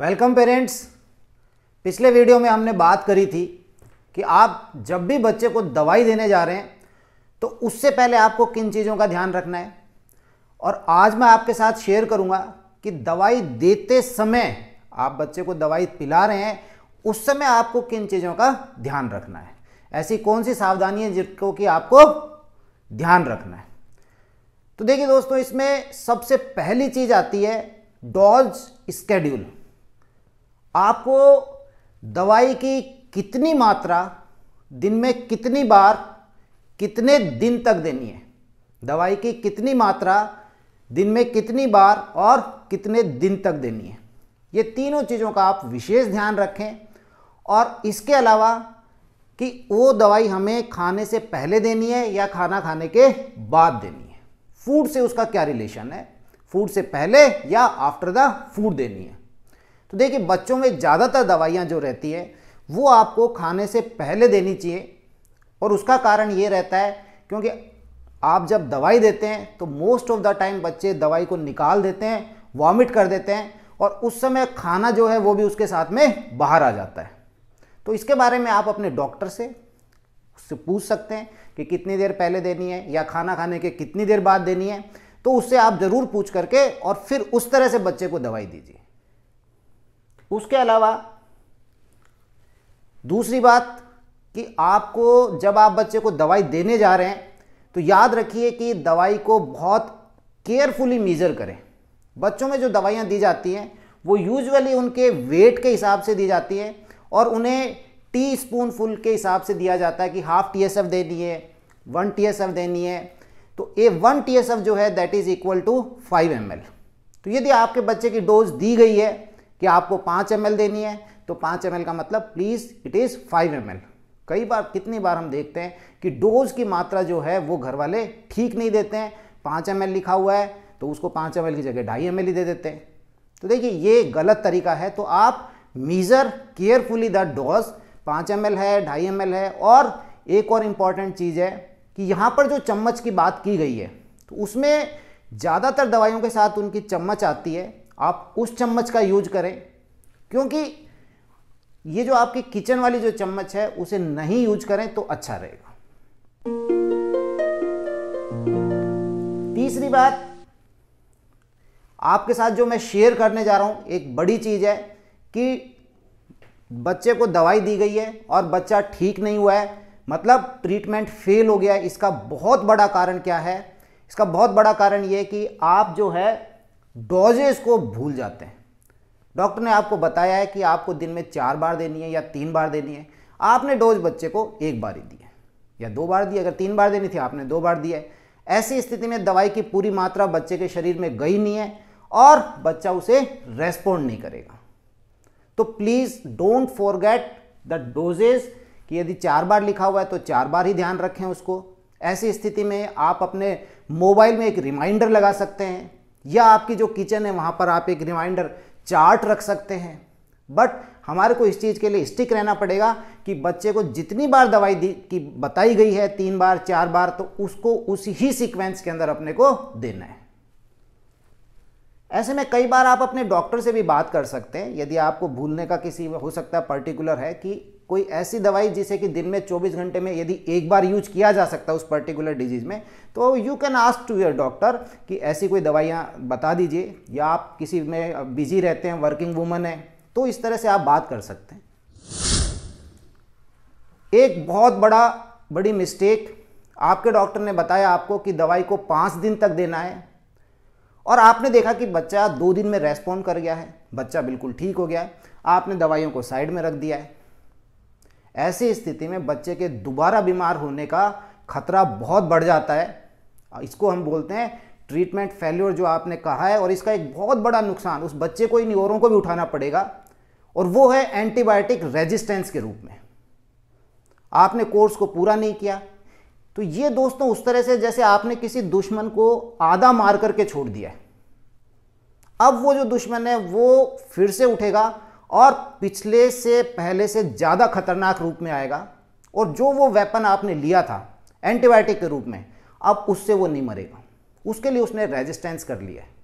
Welcome parents पिछले video में हमने बात करी थी कि आप जब भी बच्चे को दवाई देने जा रहे हैं तो उससे पहले आपको किन चीज़ों का ध्यान रखना है और आज मैं आपके साथ शेयर करूंगा कि दवाई देते समय आप बच्चे को दवाई पिला रहे हैं उस समय आपको किन चीज़ों का ध्यान रखना है ऐसी कौन सी सावधानी है जिनको कि आपको ध्यान रखना है तो देखिए दोस्तों इसमें सबसे पहली चीज़ आती है डॉज स्केड्यूल आपको दवाई की कितनी मात्रा दिन में कितनी बार कितने दिन तक देनी है दवाई की कितनी मात्रा दिन में कितनी बार और कितने दिन तक देनी है ये तीनों चीज़ों का आप विशेष ध्यान रखें और इसके अलावा कि वो दवाई हमें खाने से पहले देनी है या खाना खाने के बाद देनी है फूड से उसका क्या रिलेशन है फूड से पहले या आफ्टर द फूड देनी है तो देखिए बच्चों में ज़्यादातर दवाइयाँ जो रहती है वो आपको खाने से पहले देनी चाहिए और उसका कारण ये रहता है क्योंकि आप जब दवाई देते हैं तो मोस्ट ऑफ द टाइम बच्चे दवाई को निकाल देते हैं वॉमिट कर देते हैं और उस समय खाना जो है वो भी उसके साथ में बाहर आ जाता है तो इसके बारे में आप अपने डॉक्टर से उससे पूछ सकते हैं कि कितनी देर पहले देनी है या खाना खाने के कितनी देर बाद देनी है तो उससे आप ज़रूर पूछ करके और फिर उस तरह से बच्चे को दवाई दीजिए उसके अलावा दूसरी बात कि आपको जब आप बच्चे को दवाई देने जा रहे हैं तो याद रखिए कि दवाई को बहुत केयरफुली मेज़र करें बच्चों में जो दवाइयाँ दी जाती हैं वो यूजुअली उनके वेट के हिसाब से दी जाती है और उन्हें टी स्पून फुल के हिसाब से दिया जाता है कि हाफ टी एस एफ देनी है वन टी एस एफ देनी है तो A one T S F जो है that is equal to five M L तो यदि आपके बच्चे की डोज दी गई है कि आपको पाँच एम देनी है तो पाँच एम का मतलब please it is five M कई बार कितनी बार हम देखते हैं कि डोज की मात्रा जो है वो घर वाले ठीक नहीं देते हैं पाँच एम लिखा हुआ है तो उसको पाँच एम की जगह ढाई एम ही दे देते हैं तो देखिए ये गलत तरीका है तो आप मीज़र केयरफुली द डोज पाँच एम है ढाई एम है और एक और इम्पॉर्टेंट चीज़ है कि यहाँ पर जो चम्मच की बात की गई है तो उसमें ज़्यादातर दवाइयों के साथ उनकी चम्मच आती है आप उस चम्मच का यूज करें क्योंकि ये जो आपकी किचन वाली जो चम्मच है उसे नहीं यूज करें तो अच्छा रहेगा तीसरी बात आपके साथ जो मैं शेयर करने जा रहा हूं एक बड़ी चीज़ है कि बच्चे को दवाई दी गई है और बच्चा ठीक नहीं हुआ है मतलब ट्रीटमेंट फेल हो गया है इसका बहुत बड़ा कारण क्या है इसका बहुत बड़ा कारण यह कि आप जो है डोजेज को भूल जाते हैं डॉक्टर ने आपको बताया है कि आपको दिन में चार बार देनी है या तीन बार देनी है आपने डोज बच्चे को एक बार ही दी है या दो बार दी अगर तीन बार देनी थी आपने दो बार दिया है ऐसी स्थिति में दवाई की पूरी मात्रा बच्चे के शरीर में गई नहीं है और बच्चा उसे रेस्पॉन्ड नहीं करेगा तो please don't forget the doses कि यदि चार बार लिखा हुआ है तो चार बार ही ध्यान रखें उसको ऐसी स्थिति में आप अपने मोबाइल में एक रिमाइंडर लगा सकते हैं या आपकी जो किचन है वहाँ पर आप एक रिमाइंडर चार्ट रख सकते हैं बट हमारे को इस चीज़ के लिए स्टिक रहना पड़ेगा कि बच्चे को जितनी बार दवाई दी की बताई गई है तीन बार चार बार तो उसको उसी ही सीक्वेंस के अंदर अपने को देना है ऐसे में कई बार आप अपने डॉक्टर से भी बात कर सकते हैं यदि आपको भूलने का किसी हो सकता है पर्टिकुलर है कि कोई ऐसी दवाई जिसे कि दिन में 24 घंटे में यदि एक बार यूज किया जा सकता है उस पर्टिकुलर डिजीज़ में तो you can ask to your doctor कि ऐसी कोई दवाइयाँ बता दीजिए या आप किसी में बिजी रहते हैं वर्किंग वूमन है तो इस तरह से आप बात कर सकते हैं एक बहुत बड़ा बड़ी मिस्टेक आपके डॉक्टर ने बताया आपको कि दवाई को पाँच दिन तक देना है और आपने देखा कि बच्चा दो दिन में रेस्पॉन्ड कर गया है बच्चा बिल्कुल ठीक हो गया है आपने दवाइयों को साइड में रख दिया है ऐसी स्थिति में बच्चे के दोबारा बीमार होने का खतरा बहुत बढ़ जाता है इसको हम बोलते हैं ट्रीटमेंट फेल्योर जो आपने कहा है और इसका एक बहुत बड़ा नुकसान उस बच्चे को इन औरों को भी उठाना पड़ेगा और वो है एंटीबायोटिक रेजिस्टेंस के रूप में आपने कोर्स को पूरा नहीं किया तो ये दोस्तों उस तरह से जैसे आपने किसी दुश्मन को आधा मार करके छोड़ दिया अब वो जो दुश्मन है वो फिर से उठेगा और पिछले से पहले से ज़्यादा खतरनाक रूप में आएगा और जो वो वेपन आपने लिया था एंटीबायोटिक के रूप में अब उससे वो नहीं मरेगा उसके लिए उसने रेजिस्टेंस कर लिया है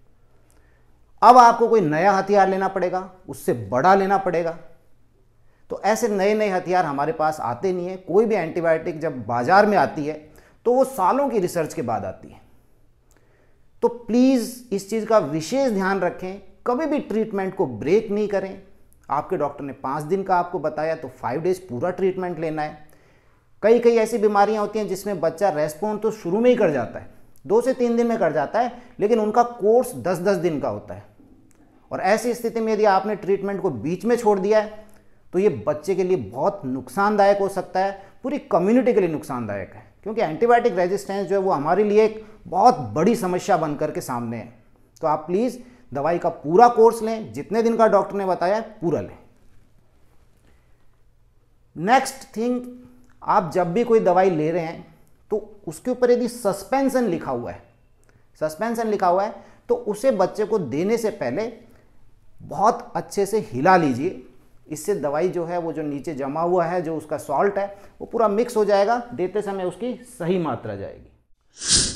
अब आपको कोई नया हथियार लेना पड़ेगा उससे बड़ा लेना पड़ेगा तो ऐसे नए नए हथियार हमारे पास आते नहीं है कोई भी एंटीबायोटिक जब बाज़ार में आती है तो वो सालों की रिसर्च के बाद आती है तो प्लीज़ इस चीज़ का विशेष ध्यान रखें कभी भी ट्रीटमेंट को ब्रेक नहीं करें आपके डॉक्टर ने पाँच दिन का आपको बताया तो फाइव डेज पूरा ट्रीटमेंट लेना है कई कई ऐसी बीमारियां होती हैं जिसमें बच्चा रेस्पॉन्ड तो शुरू में ही कर जाता है दो से तीन दिन में कर जाता है लेकिन उनका कोर्स दस दस दिन का होता है और ऐसी स्थिति में यदि आपने ट्रीटमेंट को बीच में छोड़ दिया है तो ये बच्चे के लिए बहुत नुकसानदायक हो सकता है पूरी कम्युनिटी के लिए नुकसानदायक है क्योंकि एंटीबायोटिक रेजिस्टेंस जो है वो हमारे लिए एक बहुत बड़ी समस्या बन के सामने है तो आप प्लीज़ दवाई का पूरा कोर्स लें जितने दिन का डॉक्टर ने बताया पूरा लें नेक्स्ट थिंग आप जब भी कोई दवाई ले रहे हैं तो उसके ऊपर यदि सस्पेंशन लिखा हुआ है सस्पेंशन लिखा हुआ है तो उसे बच्चे को देने से पहले बहुत अच्छे से हिला लीजिए इससे दवाई जो है वो जो नीचे जमा हुआ है जो उसका सॉल्ट है वो पूरा मिक्स हो जाएगा देते समय उसकी सही मात्रा जाएगी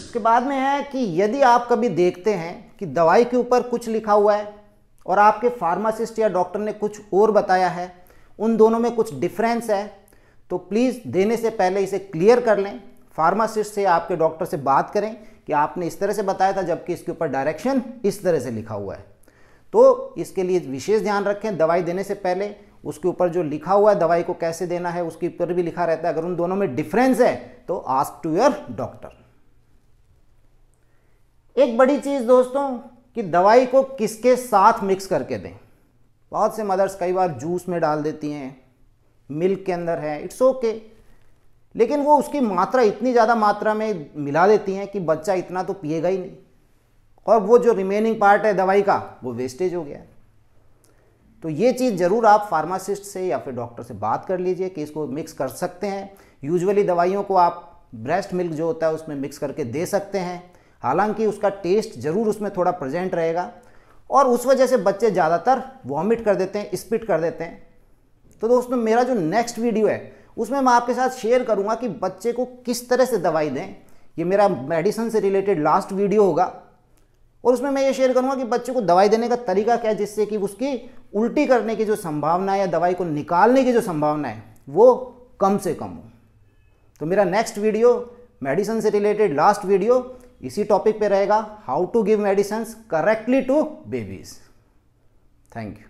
उसके बाद में है कि यदि आप कभी देखते हैं कि दवाई के ऊपर कुछ लिखा हुआ है और आपके फार्मासिस्ट या डॉक्टर ने कुछ और बताया है उन दोनों में कुछ डिफरेंस है तो प्लीज़ देने से पहले इसे क्लियर कर लें फार्मासिस्ट से आपके डॉक्टर से बात करें कि आपने इस तरह से बताया था जबकि इसके ऊपर डायरेक्शन इस तरह से लिखा हुआ है तो इसके लिए विशेष ध्यान रखें दवाई देने से पहले उसके ऊपर जो लिखा हुआ है दवाई को कैसे देना है उसके ऊपर भी लिखा रहता है अगर उन दोनों में डिफरेंस है तो आस्क टू योर डॉक्टर एक बड़ी चीज़ दोस्तों कि दवाई को किसके साथ मिक्स करके दें बहुत से मदर्स कई बार जूस में डाल देती हैं मिल्क के अंदर है इट्स ओके okay. लेकिन वो उसकी मात्रा इतनी ज़्यादा मात्रा में मिला देती हैं कि बच्चा इतना तो पिएगा ही नहीं और वो जो रिमेनिंग पार्ट है दवाई का वो वेस्टेज हो गया तो ये चीज़ ज़रूर आप फार्मासिस्ट से या फिर डॉक्टर से बात कर लीजिए कि इसको मिक्स कर सकते हैं यूजुअली दवाइयों को आप ब्रेस्ट मिल्क जो होता है उसमें मिक्स करके दे सकते हैं हालांकि उसका टेस्ट ज़रूर उसमें थोड़ा प्रजेंट रहेगा और उस वजह से बच्चे ज़्यादातर वॉमिट कर देते हैं स्पिट कर देते हैं तो दोस्तों मेरा जो नेक्स्ट वीडियो है उसमें मैं आपके साथ शेयर करूंगा कि बच्चे को किस तरह से दवाई दें ये मेरा मेडिसन से रिलेटेड लास्ट वीडियो होगा और उसमें मैं ये शेयर करूंगा कि बच्चे को दवाई देने का तरीका क्या है जिससे कि उसकी उल्टी करने की जो संभावना है या दवाई को निकालने की जो संभावना है वो कम से कम हो तो मेरा नेक्स्ट वीडियो मेडिसन से रिलेटेड लास्ट वीडियो इसी टॉपिक पे रहेगा how to give medicines correctly to babies thank you